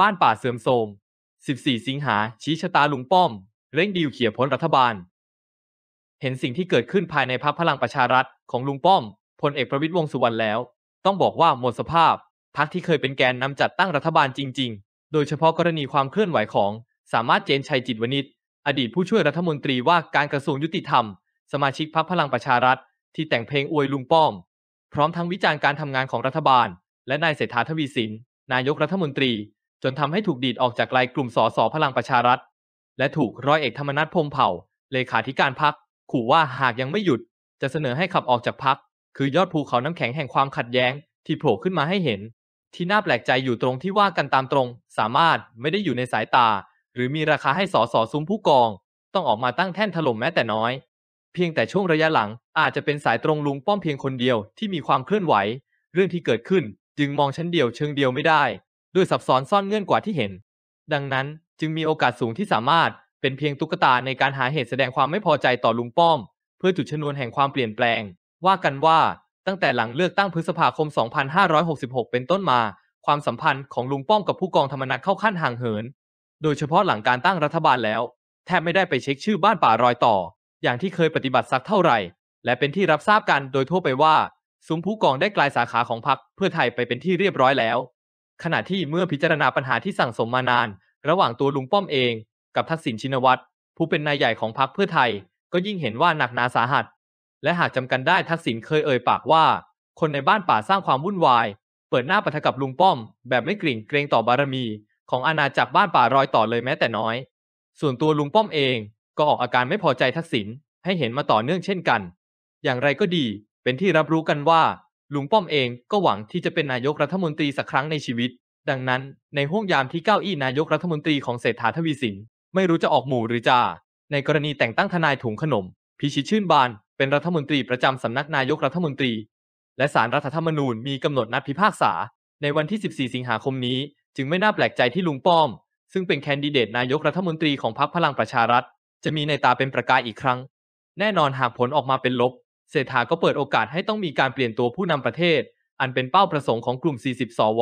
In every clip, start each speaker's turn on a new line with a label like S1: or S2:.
S1: บ้านป่าเสื่อมโทรม14 สิงหาชี้ชะตาลุงป้อม เร่งดีลเขี่ยพ้นรัฐบาล เห็นสิ่งที่เกิดขึ้นภายในพรรคพลังประชารัฐของลุงป้อมพลเอกประวิตรวงสุวรรณแล้ว ต้องบอกว่าหมดสภาพ พรรคที่เคยเป็นแกนนำจัดตั้งรัฐบาลจริงๆ โดยเฉพาะกรณีความเคลื่อนไหวของ สามารถเจนชัยจิตวณิช อดีตผู้ช่วยรัฐมนตรีว่าการกระทรวงยุติธรรม สมาชิกพรรคพลังประชารัฐที่แต่งเพลงอวยลุงป้อม พร้อมทั้งวิจารณ์การทำงานของรัฐบาล และนายเศรษฐาทวีสิน นายกรัฐมนตรีจนทำให้ถูกดีดออกจากรายกลุ่มสสพลังประชารัฐ และถูกร้อยเอกธรรมนัฐพงเผ่า เลขาธิการพัก ขู่ว่าหากยังไม่หยุด จะเสนอให้ขับออกจากพัก คือยอดภูเขาน้ำแข็งแห่งความขัดแย้งที่โผล่ขึ้นมาให้เห็น ที่น่าแปลกใจอยู่ตรงที่ว่ากันตามตรง สามารถไม่ได้อยู่ในสายตา หรือมีราคาให้สสซุ้มผู้กอง ต้องออกมาตั้งแท่นถล่มแม้แต่น้อย เพียงแต่ช่วงระยะหลังอาจจะเป็นสายตรงลุงป้อมเพียงคนเดียวที่มีความเคลื่อนไหว เรื่องที่เกิดขึ้นจึงมองชั้นเดียวเชิงเดียวไม่ได้ด้วยซับซ้อนซ่อนเงื่อนกว่าที่เห็น ดังนั้นจึงมีโอกาสสูงที่สามารถเป็นเพียงตุ๊กตาในการหาเหตุแสดงความไม่พอใจต่อลุงป้อม เพื่อจุดชนวนแห่งความเปลี่ยนแปลง ว่ากันว่าตั้งแต่หลังเลือกตั้งพฤษภาคม 2566 เป็นต้นมา ความสัมพันธ์ของลุงป้อมกับผู้กองธรรมนัฐเข้าขั้นห่างเหิน โดยเฉพาะหลังการตั้งรัฐบาลแล้ว แทบไม่ได้ไปเช็คชื่อบ้านป่ารอยต่อ อย่างที่เคยปฏิบัติสักเท่าไหร่ และเป็นที่รับทราบกันโดยทั่วไปว่าซุ้มผู้กองได้กลายสาขาของพรรคเพื่อไทยไปเป็นที่เรียบร้อยแล้วขณะที่เมื่อพิจารณาปัญหาที่สั่งสมมานาน ระหว่างตัวลุงป้อมเองกับทักษิณชินวัตรผู้เป็นนายใหญ่ของพรรคเพื่อไทย ก็ยิ่งเห็นว่าหนักหนาสาหัส และหากจำกันได้ทักษิณเคยเอ่ยปากว่า คนในบ้านป่าสร้างความวุ่นวาย เปิดหน้าปะทะกับลุงป้อม แบบไม่กลิ่งเกรงต่อบารมี ของอาณาจักรบ้านป่ารอยต่อเลยแม้แต่น้อย ส่วนตัวลุงป้อมเอง ก็ออกอาการไม่พอใจทักษิณให้เห็นมาต่อเนื่องเช่นกัน อย่างไรก็ดี เป็นที่รับรู้กันว่าลุงป้อมเองก็หวังที่จะเป็นนายกรัฐมนตรีสักครั้งในชีวิต ดังนั้นในห้วงยามที่เก้าอี้นายกรัฐมนตรีของเศรษฐาทวีสินไม่รู้จะออกหมู่หรือจาในกรณีแต่งตั้งทนายถุงขนมพิชิตชื่นบานเป็นรัฐมนตรีประจำสำนักนายกรัฐมนตรี และสารรัฐธรรมนูญมีกำหนดนัดพิพากษา ในวันที่ 14 สิงหาคมนี้ จึงไม่น่าแปลกใจที่ลุงป้อม ซึ่งเป็นแคนดิเดตนายกรัฐมนตรีของพรรคพลังประชารัฐ จะมีในตาเป็นประกายอีกครั้ง แน่นอนหากผลออกมาเป็นลบเศรษฐาก็เปิดโอกาสให้ต้องมีการเปลี่ยนตัวผู้นำประเทศ อันเป็นเป้าประสงค์ของกลุ่ม 40 สว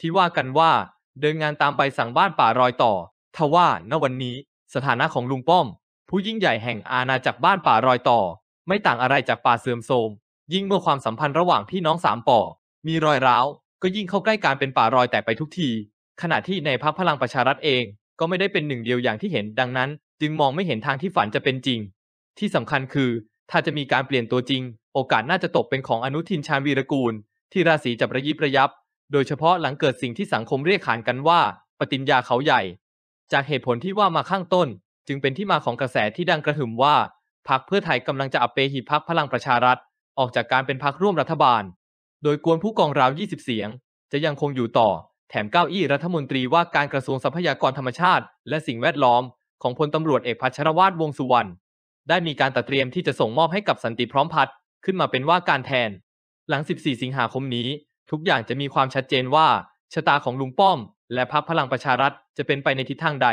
S1: ที่ว่ากันว่า เดินงานตามไปสั่งบ้านป่ารอยต่อ ทว่าณวันนี้ สถานะของลุงป้อม ผู้ยิ่งใหญ่แห่งอาณาจักรบ้านป่ารอยต่อ ไม่ต่างอะไรจากป่าเสื่อมโทรม ยิ่งเมื่อความสัมพันธ์ระหว่างพี่น้องสามป่อมีรอยร้าว ก็ยิ่งเข้าใกล้การเป็นป่ารอยแตกไปทุกที ขณะที่ในพรรคพลังประชารัฐเองก็ไม่ได้เป็นหนึ่งเดียวอย่างที่เห็นดังนั้น จึงมองไม่เห็นทางที่ฝันจะเป็นจริง ที่สำคัญคือถ้าจะมีการเปลี่ยนตัวจริง โอกาสน่าจะตกเป็นของอนุทินชาญวีรกูล ที่ราศีจับระยิบระยับ โดยเฉพาะหลังเกิดสิ่งที่สังคมเรียกขานกันว่า ปฏิญญาเขาใหญ่ จากเหตุผลที่ว่ามาข้างต้น จึงเป็นที่มาของกระแสที่ดังกระหึ่มว่าพรรคเพื่อไทยกำลังจะอับเปหิพักพลังประชารัฐ ออกจากการเป็นพรรคร่วมรัฐบาล โดยกวนผู้กองราว 20 เสียง จะยังคงอยู่ต่อ แถมเก้าอี้รัฐมนตรีว่า การกระทรวงทรัพยากรธรรมชาติ และสิ่งแวดล้อม ของพลตำรวจเอกพัชรวาทวงสุวรรณได้มีการตัดเตรียมที่จะส่งมอบให้กับสันติพร้อมพัฒน์ขึ้นมาเป็นว่าการแทน หลัง 14 สิงหาคมนี้ ทุกอย่างจะมีความชัดเจนว่า ชะตาของลุงป้อม และพรรคพลังประชารัฐจะเป็นไปในทิศทางใด